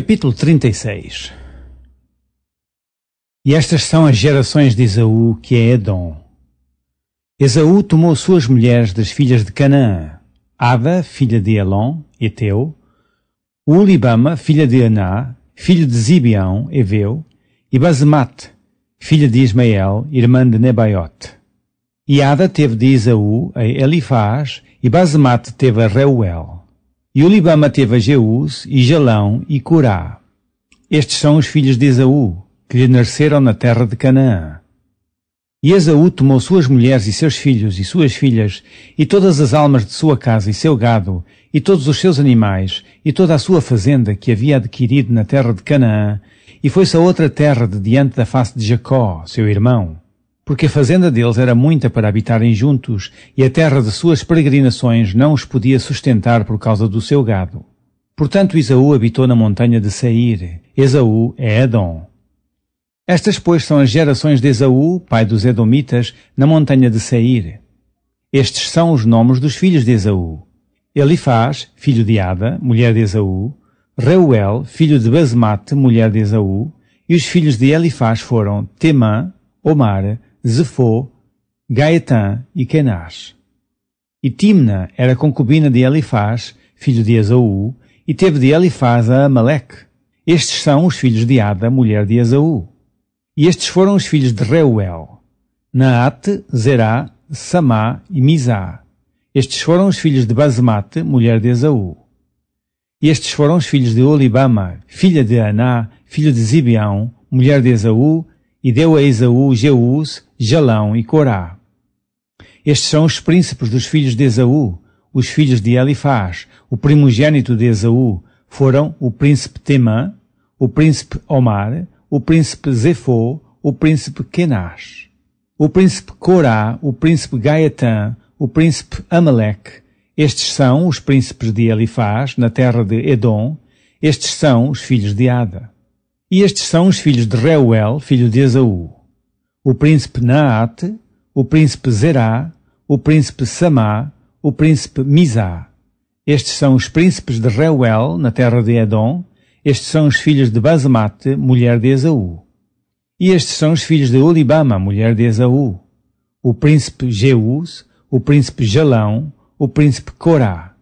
Capítulo 36 E estas são as gerações de Esaú, que é Edom. Esaú tomou suas mulheres das filhas de Canaã, Ada, filha de Elon, Eteu, Ulibama, filha de Aná, filho de Zibião, Eveu, e Basemate, filha de Ismael, irmã de Nebaiote. E Ada teve de Esaú a Elifaz, e Basemate teve a Reuel. E o Libama teve a Jeús, e Jalão, e Corá. Estes são os filhos de Esaú, que lhe nasceram na terra de Canaã. E Esaú tomou suas mulheres e seus filhos e suas filhas, e todas as almas de sua casa e seu gado, e todos os seus animais, e toda a sua fazenda que havia adquirido na terra de Canaã, e foi-se a outra terra de diante da face de Jacó, seu irmão porque a fazenda deles era muita para habitarem juntos e a terra de suas peregrinações não os podia sustentar por causa do seu gado. Portanto, Isaú habitou na montanha de Seir. Esaú é Edom. Estas, pois, são as gerações de Esaú, pai dos Edomitas, na montanha de Seir. Estes são os nomes dos filhos de Esaú. Elifaz, filho de Ada, mulher de Esaú, Reuel, filho de Basemate, mulher de Esaú, e os filhos de Elifaz foram Temã, Omar, Zefô, Gaetan e Kenaz. E Timna era concubina de Elifaz, filho de Esaú, e teve de Elifaz a Amaleque. Estes são os filhos de Ada, mulher de Esaú. E estes foram os filhos de Reuel: Naate, Zerá, Samá e Mizá. Estes foram os filhos de Basmate, mulher de Esaú. E estes foram os filhos de Olibama, filha de Aná, filho de Zibião, mulher de Esaú, e deu a Esaú Jeús, Jalão e Corá. Estes são os príncipes dos filhos de Esaú, os filhos de Elifaz, o primogênito de Esaú, foram o príncipe Temã, o príncipe Omar, o príncipe Zefô, o príncipe Kenaz, o príncipe Corá, o príncipe Gaetã, o príncipe Amaleque. Estes são os príncipes de Elifaz, na terra de Edom, estes são os filhos de Ada. E estes são os filhos de Reuel, filho de Esaú, o príncipe Naate, o príncipe Zerá, o príncipe Samá, o príncipe Mizá. Estes são os príncipes de Reuel, na terra de Edom, estes são os filhos de Basmate, mulher de Esaú. E estes são os filhos de Olibama, mulher de Esaú, o príncipe Jeus, o príncipe Jalão, o príncipe Corá.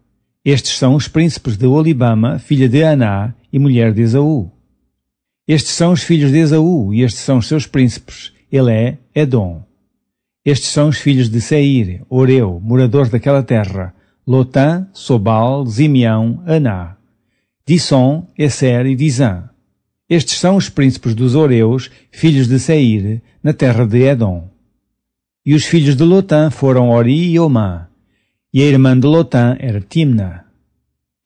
Estes são os príncipes de Olibama, filha de Aná e mulher de Esaú. Estes são os filhos de Esaú, e estes são os seus príncipes. Ele é Edom. Estes são os filhos de Seir, Oreu, moradores daquela terra, Lotã, Sobal, Zimeão, Aná, Disson, Esser e Dizã. Estes são os príncipes dos Oreus, filhos de Seir, na terra de Edom. E os filhos de Lotã foram Ori e Omã, e a irmã de Lotã era Timna.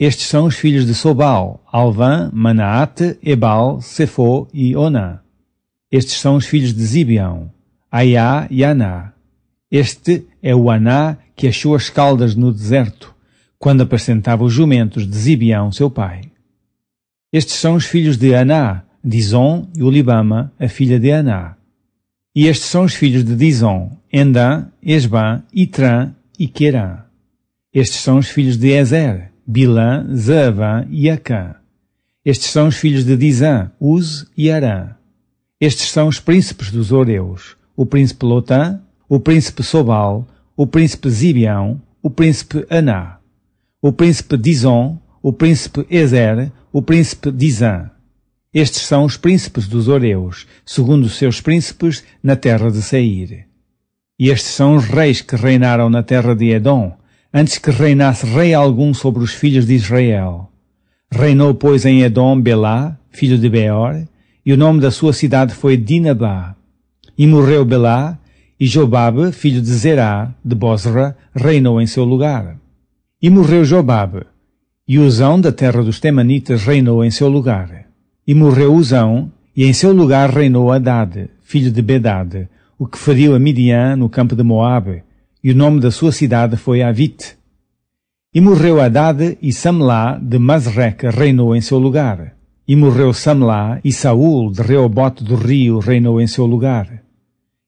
Estes são os filhos de Sobal, Alvã, Manaate, Ebal, Cefó e Onã. Estes são os filhos de Zibião, Aiá e Aná. Este é o Aná que achou as caldas no deserto, quando apacentava os jumentos de Zibião, seu pai. Estes são os filhos de Aná, Dizon e Ulibama, a filha de Aná. E estes são os filhos de Dizon, Endã, Esbã, Itrã e Querã. Estes são os filhos de Ezer, Bilã, Zabá e Acã. Estes são os filhos de Dizã, Uz e Arã. Estes são os príncipes dos Oreus, o príncipe Lotã, o príncipe Sobal, o príncipe Zibião, o príncipe Aná, o príncipe Dizon, o príncipe Ezer, o príncipe Dizã. Estes são os príncipes dos Oreus, segundo os seus príncipes, na terra de Seir. E estes são os reis que reinaram na terra de Edom, antes que reinasse rei algum sobre os filhos de Israel. Reinou, pois, em Edom Belá, filho de Beor, e o nome da sua cidade foi Dinabá. E morreu Belá, e Jobabe, filho de Zerá, de Bozra, reinou em seu lugar. E morreu Jobabe, e Uzão, da terra dos Temanitas, reinou em seu lugar. E morreu Uzão, e em seu lugar reinou Adade, filho de Bedade, o que feriu a Midian no campo de Moabe, e o nome da sua cidade foi Avit. E morreu Haddad e Samlá de Masreca reinou em seu lugar. E morreu Samlá e Saul de Reobote do rio reinou em seu lugar.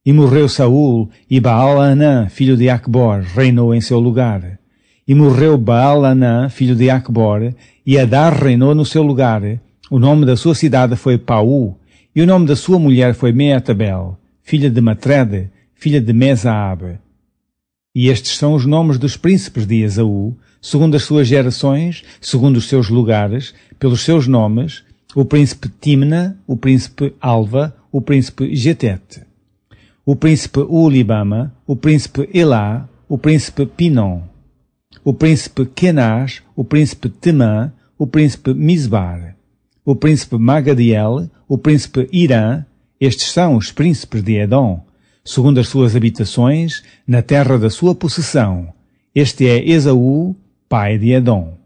E morreu Saul e Baal-Anã, filho de Acbor, reinou em seu lugar. E morreu Baal-Anã, filho de Acbor, e Adar reinou no seu lugar. O nome da sua cidade foi Pau, e o nome da sua mulher foi Meatabel, filha de Matrede, filha de Mesaab, e estes são os nomes dos príncipes de Esaú, segundo as suas gerações, segundo os seus lugares, pelos seus nomes, o príncipe Timna, o príncipe Alva, o príncipe Getete, o príncipe Ulibama, o príncipe Elá, o príncipe Pinon, o príncipe Kenaz, o príncipe Temã, o príncipe Misbar, o príncipe Magadiel, o príncipe Irã, estes são os príncipes de Edom, segundo as suas habitações, na terra da sua possessão. Este é Esaú, pai de Edom.